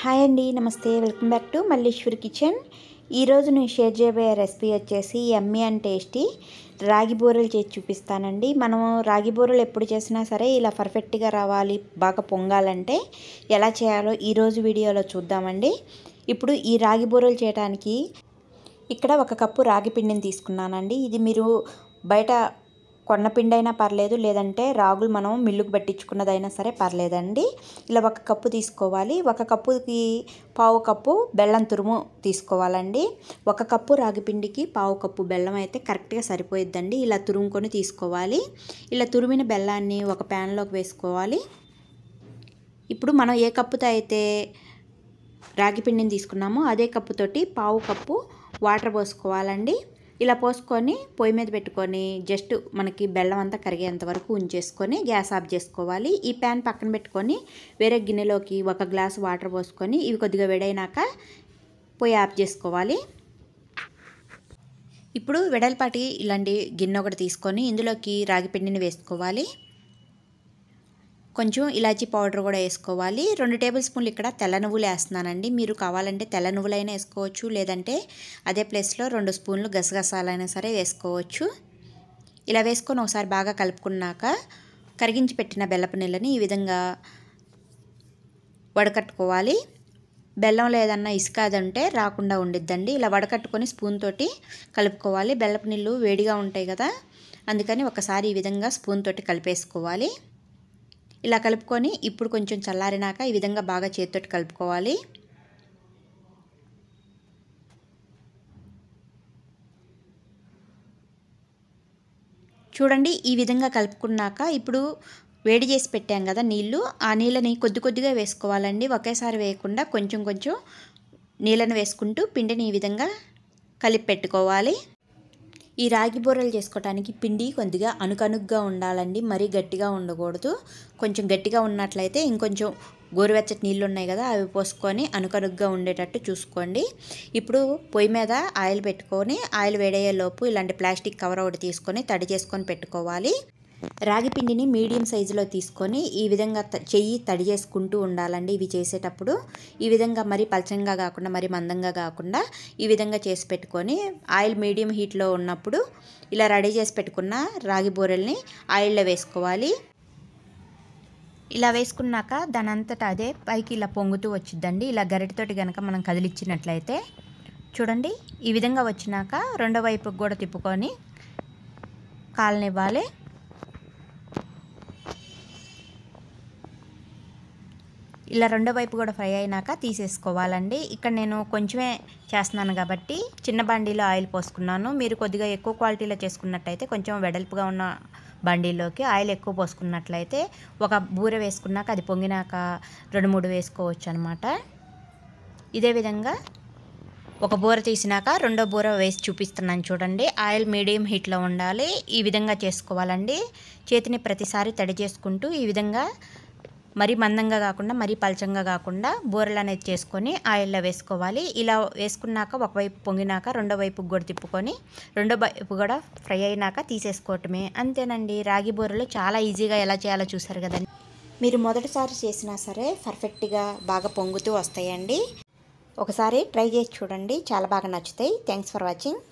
hi అండి నమస్తే welcome back to Malleshwar kitchen ఈరోజు నేను షేర్ చేయబోయే రెసిపీ వచ్చేసి ఎమ్మీ అండ్ టేస్టీ రాగి బూరెలు చేసి చూపిస్తానండి మనం రాగి బూరెలు ఎప్పుడు చేసినా సరే ఇలా పర్ఫెక్ట్గా రావాలి బాగా పొంగాలంటే ఎలా చేయాలో ఈరోజు వీడియోలో చూద్దామండి ఇప్పుడు ఈ రాగి బూరెలు చేయడానికి ఇక్కడ ఒక కప్పు రాగి పిండిని తీసుకున్నానండి ఇది మీరు బయట కొన్నపిండి అయినా పర్లేదు లేదంటే రాగులు మనం మిల్లుకు పట్టించుకున్నదైనా సరే పర్లేదండి ఇలా ఒక కప్పు తీసుకోవాలి ఒక కప్పుకి పావు కప్పు బెల్లం తురుము తీసుకోవాలండి ఒక కప్పు రాగి పిండికి పావు కప్పు బెల్లం అయితే కరెక్ట్గా సరిపోయిద్దండి ఇలా తురుముకొని తీసుకోవాలి ఇలా తురిమిన బెల్లాన్ని ఒక ప్యాన్లోకి వేసుకోవాలి ఇప్పుడు మనం ఏ కప్పుతో అయితే రాగి పిండిని తీసుకున్నామో అదే కప్పుతోటి పావు కప్పు వాటర్ పోసుకోవాలండి ఇలా పోసుకొని పొయ్యి మీద పెట్టుకొని జస్ట్ మనకి బెల్లం అంతా కరిగేంత వరకు ఉంచేసుకొని గ్యాస్ ఆఫ్ చేసుకోవాలి ఈ ప్యాన్ పక్కన పెట్టుకొని వేరే గిన్నెలోకి ఒక గ్లాస్ వాటర్ పోసుకొని ఇవి కొద్దిగా వేడైనాక పొయ్యి ఆఫ్ చేసుకోవాలి ఇప్పుడు వెడల్పాటి ఇలాంటి గిన్నె ఒకటి తీసుకొని ఇందులోకి రాగిపిండిని వేసుకోవాలి కొంచెం ఇలాచీ పౌడర్ కూడా వేసుకోవాలి రెండు టేబుల్ స్పూన్లు ఇక్కడ తెల్ల నువ్వులు వేస్తున్నానండి మీరు కావాలంటే తెల్ల నువ్వులైనా వేసుకోవచ్చు లేదంటే అదే ప్లేస్లో రెండు స్పూన్లు గసగసాలైనా సరే వేసుకోవచ్చు ఇలా వేసుకొని ఒకసారి బాగా కలుపుకున్నాక కరిగించి పెట్టిన బెల్లపు నీళ్ళని ఈ విధంగా వడకట్టుకోవాలి బెల్లం లేదన్నా ఇసుక అదంటే రాకుండా ఉండిద్దండి ఇలా వడకట్టుకొని స్పూన్ తోటి కలుపుకోవాలి బెల్లపు నీళ్ళు వేడిగా ఉంటాయి కదా అందుకని ఒకసారి ఈ విధంగా స్పూన్ తోటి కలిపేసుకోవాలి ఇలా కలుపుకొని ఇప్పుడు కొంచెం చల్లారినాక ఈ విధంగా బాగా చేతితో కలుపుకోవాలి చూడండి ఈ విధంగా కలుపుకున్నాక ఇప్పుడు వేడి చేసి పెట్టాం కదా నీళ్ళు ఆ నీళ్ళని కొద్ది కొద్దిగా వేసుకోవాలండి ఒకేసారి వేయకుండా కొంచెం కొంచెం నీళ్ళను వేసుకుంటూ పిండిని ఈ విధంగా కలిపి పెట్టుకోవాలి ఈ రాగి బూరలు చేసుకోవడానికి పిండి కొద్దిగా అనుకనుగ్గా ఉండాలండి మరీ గట్టిగా ఉండకూడదు కొంచెం గట్టిగా ఉన్నట్లయితే ఇంకొంచెం గోరువెచ్చటి నీళ్ళు ఉన్నాయి కదా అవి పోసుకొని అనుకనుగ్గా ఉండేటట్టు చూసుకోండి ఇప్పుడు పొయ్యి మీద ఆయిల్ పెట్టుకొని ఆయిల్ వేడయ్యేలోపు ఇలాంటి ప్లాస్టిక్ కవర్ ఒకటి తీసుకొని తడి చేసుకొని పెట్టుకోవాలి రాగి పిండిని మీడియం సైజులో తీసుకొని ఈ విధంగా చెయ్యి తడి చేసుకుంటూ ఉండాలండి ఇవి చేసేటప్పుడు ఈ విధంగా మరి పలచంగా కాకుండా మరి మందంగా కాకుండా ఈ విధంగా చేసి పెట్టుకొని ఆయిల్ మీడియం హీట్లో ఉన్నప్పుడు ఇలా రెడీ చేసి పెట్టుకున్న రాగి బూరెల్ని ఆయిల్లో వేసుకోవాలి ఇలా వేసుకున్నాక దానంతట అదే పైకి ఇలా పొంగుతూ వచ్చిద్దండి ఇలా గరిటతోటి కనుక మనం కదిలిచ్చినట్లయితే చూడండి ఈ విధంగా వచ్చినాక రెండో వైపు కూడా తిప్పుకొని కాలనివ్వాలి ఇలా రెండో వైపు కూడా ఫ్రై అయినాక తీసేసుకోవాలండి ఇక్కడ నేను కొంచెమే చేస్తున్నాను కాబట్టి చిన్న బండిలో ఆయిల్ పోసుకున్నాను మీరు కొద్దిగా ఎక్కువ క్వాలిటీలో చేసుకున్నట్టయితే కొంచెం వెడల్పుగా ఉన్న బండిలోకి ఆయిల్ ఎక్కువ పోసుకున్నట్లయితే ఒక బూర వేసుకున్నాక అది పొంగినాక రెండు మూడు వేసుకోవచ్చు అనమాట ఇదే విధంగా ఒక బూర తీసినాక రెండో బూర వేసి చూపిస్తున్నాను చూడండి ఆయిల్ మీడియం హీట్లో ఉండాలి ఈ విధంగా చేసుకోవాలండి చేతిని ప్రతిసారి తడి చేసుకుంటూ ఈ విధంగా మరీ మందంగా కాకుండా మరీ పలచంగా కాకుండా బూరలు అనేది చేసుకొని ఆయిల్లో వేసుకోవాలి ఇలా వేసుకున్నాక ఒకవైపు పొంగినాక రెండో వైపు కూడా తిప్పుకొని రెండో వైపు కూడా ఫ్రై అయినాక తీసేసుకోవటమే అంతేనండి రాగి బూరలు చాలా ఈజీగా ఎలా చేయాలో చూసారు కదండి మీరు మొదటిసారి చేసినా సరే పర్ఫెక్ట్గా బాగా పొంగుతూ వస్తాయండి ఒకసారి ట్రై చేసి చూడండి చాలా బాగా నచ్చుతాయి థ్యాంక్స్ ఫర్ వాచింగ్